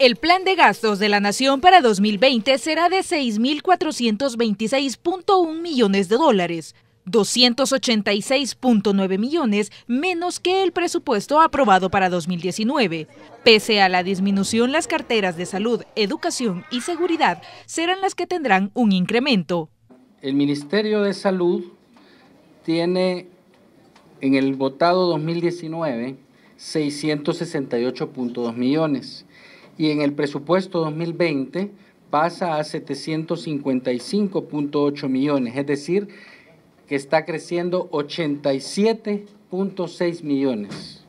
El plan de gastos de la Nación para 2020 será de 6.426.1 millones de dólares, 286.9 millones menos que el presupuesto aprobado para 2019. Pese a la disminución, las carteras de salud, educación y seguridad serán las que tendrán un incremento. El Ministerio de Salud tiene en el votado 2019 668.2 millones y en el presupuesto 2020 pasa a 755.8 millones, es decir, que está creciendo 87.6 millones.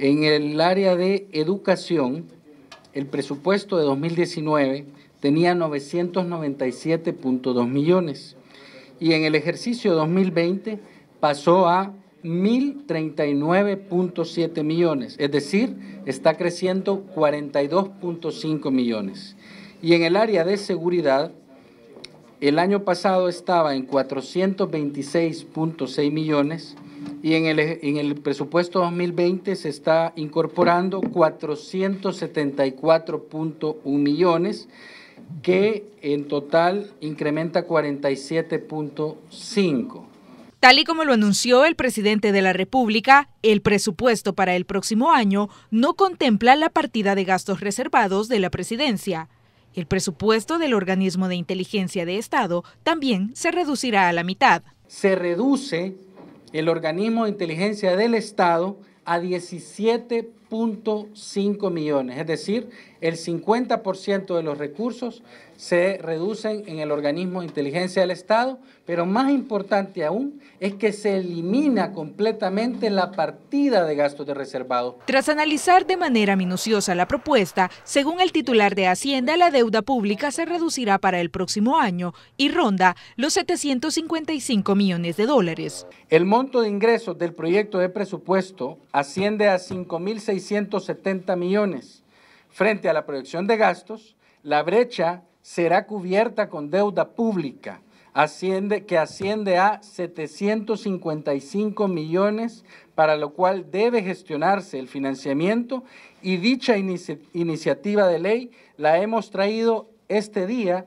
En el área de educación, el presupuesto de 2019 tenía 997.2 millones y en el ejercicio 2020 pasó a 1.039.7 millones, es decir, está creciendo 42.5 millones. Y en el área de seguridad, el año pasado estaba en 426.6 millones y en el, en el presupuesto 2020 se está incorporando 474.1 millones, que en total incrementa 47.5 Tal y como lo anunció el presidente de la República, el presupuesto para el próximo año no contempla la partida de gastos reservados de la presidencia. El presupuesto del organismo de inteligencia de Estado también se reducirá a la mitad. Se reduce el organismo de inteligencia del Estado a 17 .5 millones, es decir, el 50% de los recursos se reducen en el organismo de inteligencia del Estado, pero más importante aún es que se elimina completamente la partida de gastos de reservado. Tras analizar de manera minuciosa la propuesta, según el titular de Hacienda, la deuda pública se reducirá para el próximo año y ronda los 755 millones de dólares. El monto de ingresos del proyecto de presupuesto asciende a 5.600 170 millones. Frente a la proyección de gastos, la brecha será cubierta con deuda pública asciende, que asciende a 755 millones, para lo cual debe gestionarse el financiamiento y dicha iniciativa de ley la hemos traído este día.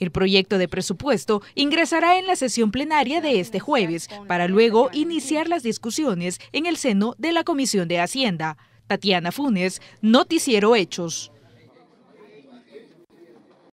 El proyecto de presupuesto ingresará en la sesión plenaria de este jueves para luego iniciar las discusiones en el seno de la Comisión de Hacienda. Tatiana Funes, Noticiero Hechos.